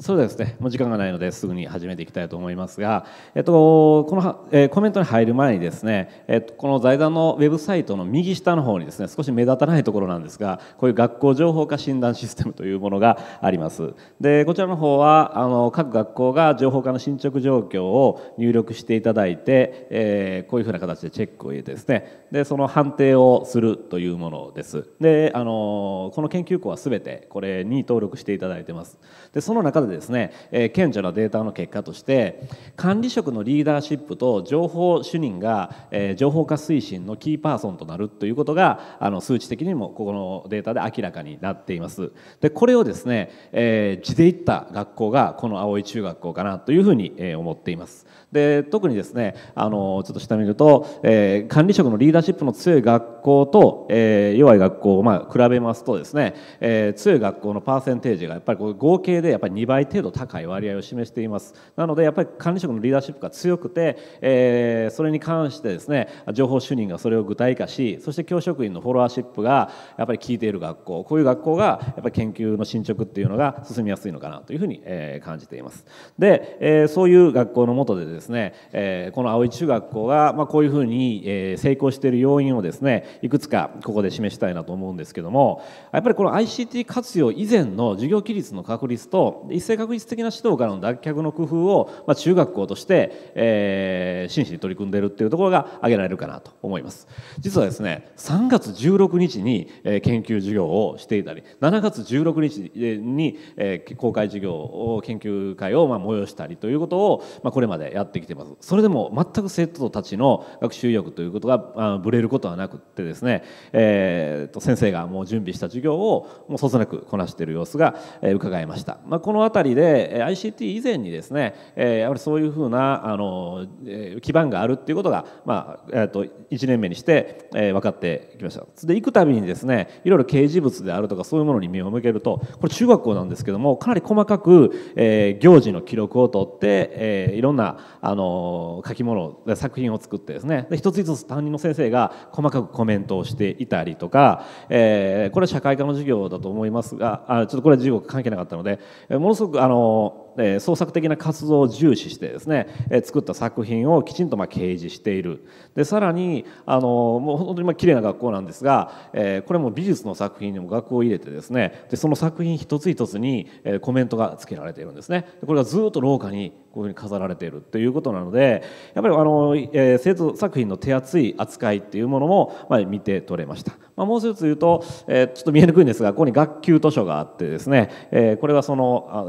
そうでですね、もう時間がないのですぐに始めていきたいと思いますが、えっと、この、えー、コメントに入る前にですね、えっと、この財団のウェブサイトの右下の方にですね、少し目立たないところなんですが、こういう学校情報化診断システムというものがあります。で、こちらの方は、あの、各学校が情報化の進捗状況を入力していただいて、えー、こういうふうな形でチェックを入れてですね、で、その判定をするというものです。で、あの、この研究校は全てこれに登録していただいてます。で、その中ででですね、えー、顕著なデータの結果として管理職のリーダーシップと情報主任が、えー、情報化推進のキーパーソンとなるということがあの数値的にもここのデータで明らかになっています。でこれをですね、えー、地でいった学校がこの青い中学校かなというふうに、えー、思っています。で特にですねあのちょっと下見ると、えー、管理職のリーダーシップの強い学校と、えー、弱い学校をまあ比べますとですね、えー、強い学校のパーセンテージがやっぱりこう合計でやっぱり2倍倍程度高い割合を示していますなのでやっぱり管理職のリーダーシップが強くて、えー、それに関してですね情報主任がそれを具体化しそして教職員のフォロワーシップがやっぱり効いている学校こういう学校がやっぱり研究の進捗っていうのが進みやすいのかなというふうに、え感じていますで、えそういう学校の下でですね、えこの青い中学校が、まこういうふうに、え成功している要因をですねいくつかここで示したいなと思うんですけどもやっぱりこの ICT 活用以前の授業規律の確立と一確率的な指導からの脱却の工夫を、まあ、中学校として、えー、真摯に取り組んでいるっていうところが挙げられるかなと思います実はですね3月16日に、えー、研究授業をしていたり7月16日に、えー、公開授業を研究会を、まあ、催したりということを、まあ、これまでやってきてますそれでも全く生徒たちの学習意欲ということがあぶれることはなくてですね、えー、と先生がもう準備した授業をもうそつなくこなしている様子が、えー、伺いました、まあ、この辺りで ICT 以前にですね、えー、やはりそういうふうなあの、え基盤があるっていうことが、まあえー、と1年目にして、えー、分かってきました。で行くたびにですねいろいろ掲示物であるとかそういうものに目を向けるとこれ中学校なんですけどもかなり細かく、えー、行事の記録を取って、えー、いろんなあの書き物作品を作ってですねで一つ一つ担任の先生が細かくコメントをしていたりとか、えー、これは社会科の授業だと思いますがあちょっとこれは授業関係なかったのでものすごい速あのえ創作的な活動を重視してですね、え作った作品をきちんとまあ掲示しているでさらにあのもう本当にまあ綺麗な学校なんですが、えこれも美術の作品にも学校を入れてですねでその作品一つ一つに、えコメントがつけられているんですねこれがずっと廊下にこういうふうに飾られているということなのでやっぱりあの、え生徒作品の手厚い扱いっていうものも、まあ、見て取れました、まあ、もう一つ言うと、えー、ちょっと見えにくいんですがここに学級図書があってですね、えー、これはそのあ、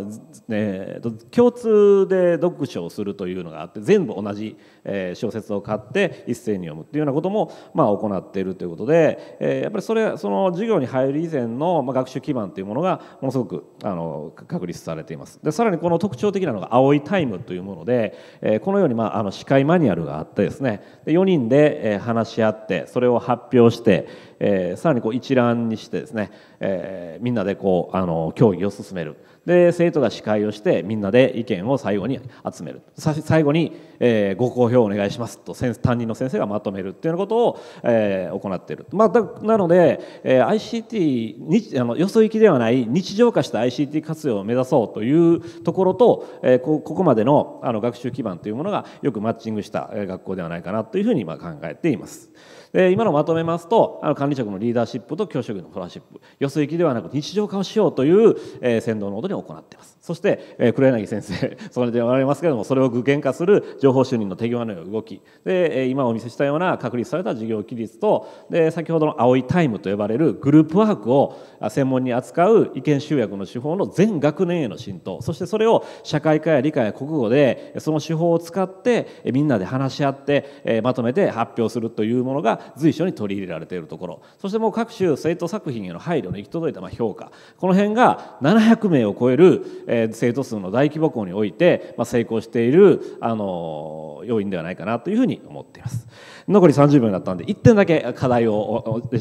えーえーと、共通で読書をするというのがあって全部同じ、えー、小説を買って一斉に読むっていうようなことも、まあ、行っているということで、えー、やっぱりそれその授業に入る以前の、まあ、学習基盤というものがものすごくあの確立されていますでさらにこの特徴的なのが「青いタイム」というもので、えー、このように、まあ、あの司会マニュアルがあってですねで4人で、えー、話し合ってそれを発表して、えー、さらにこう一覧にしてですね、えー、みんなでこうあの協議を進めるで生徒が司会をしてみんなで意見を最後に集める最後にえー、ご好評お願いしますと先担任の先生がまとめるっていうようなことを、えー、行っている、まあ、だなので、えー、ICT にあのよそ行きではない日常化した ICT 活用を目指そうというところと、えー、こここまでのあの学習基盤というものがよくマッチングした学校ではないかなというふうにあ考えています。で今のまとめますとあの管理職のリーダーシップと教職員のフォローシップよそ行きではなく日常化をしようという、えー、先導のもとに行っていますそして、えー、黒柳先生それで言われますけれどもそれを具現化する情情報収入の手際の動きで今お見せしたような確立された事業規律とで先ほどの青いタイムと呼ばれるグループワークを専門に扱う意見集約の手法の全学年への浸透そしてそれを社会科や理科や国語でその手法を使ってみんなで話し合ってまとめて発表するというものが随所に取り入れられているところそしてもう各種生徒作品への配慮の行き届いた評価この辺が700名を超える生徒数の大規模校において成功しているあの要因ではないかなというふうに思っています残り30秒になったので1点だけ課題を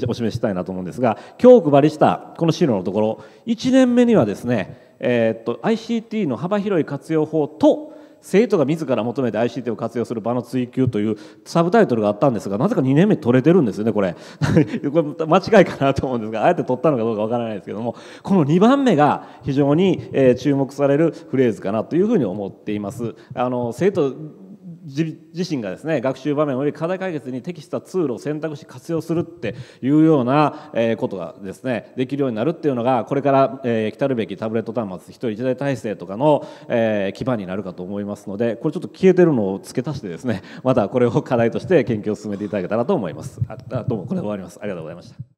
お示ししたいなと思うんですが今日お配りしたこの資料のところ1年目にはですね、えー、っと ICT の幅広い活用法と生徒が自ら求めて ICT を活用する場の追求というサブタイトルがあったんですがなぜか2年目取れてるんですよねこれ これ間違いかなと思うんですがあえて取ったのかどうかわからないですけどもこの2番目が非常に注目されるフレーズかなというふうに思っていますあの生徒自身がですね学習場面および課題解決に適したツールを選択し活用するっていうような、えー、ことがですねできるようになるっていうのがこれから、えー、来たるべきタブレット端末一人一台体制とかの、えー、基盤になるかと思いますのでこれちょっと消えてるのを付け足してですねまたこれを課題として研究を進めていただけたらと思います。あどうもこれで終わりますありがとうございました